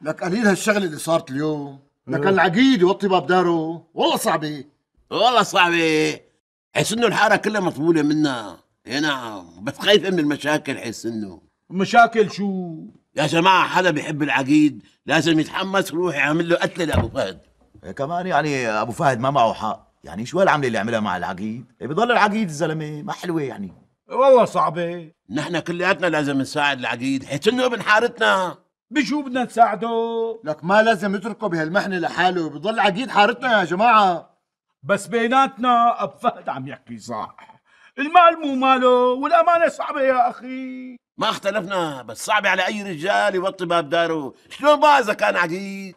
لك قليل هالشغله اللي صارت اليوم لك العقيد يوطي باب داره والله صعبه والله صعبه حس انه الحاره كلها مطبوله منا اي نعم بس خايف من المشاكل حس انه مشاكل شو يا جماعه حدا بيحب العقيد لازم يتحمس يروح يعمل له قتله لابو فهد إيه كمان يعني ابو فهد ما معه حق يعني شو هالعمله اللي عملها مع العقيد إيه بضل العقيد الزلمه ما حلوه يعني والله صعبه نحن كلياتنا لازم نساعد العقيد حيث انه ابن حارتنا بشو بدنا نساعده لك ما لازم يتركه بهالمحنة لحاله بضل عقيد حارتنا يا جماعة بس بيناتنا أب فهد عم يحكي صح المال مو ماله والأمانة صعبة يا أخي ما اختلفنا بس صعبة على أي رجال يوطي باب داره شلون بقى إذا كان عقيد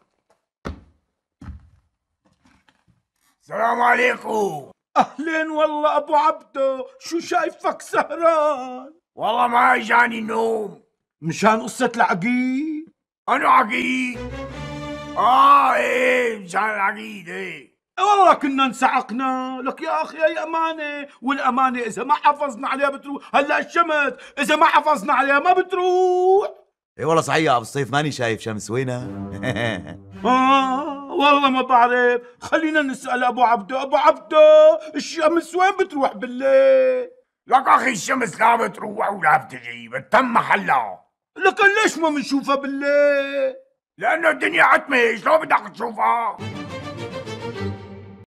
السلام عليكم أهلين والله أبو عبده شو شايفك سهران والله ما اجاني النوم مشان قصة العقيد انا عقيد اه ايه مشان عقيد ايه والله كنا انسعقنا لك يا اخي هي امانه والامانه اذا ما حافظنا عليها بتروح هلا الشمس اذا ما حافظنا عليها ما بتروح اي والله صحيح يا ابو الصيف ماني شايف شمس وينها اه والله ما بعرف خلينا نسال ابو عبده ابو عبده الشمس وين بتروح بالليل لك اخي الشمس لا بتروح ولا بتجي بتتم محلها لكن ليش ما بنشوفها بالليل؟ لأنه الدنيا عتمة، شلون بدك تشوفها؟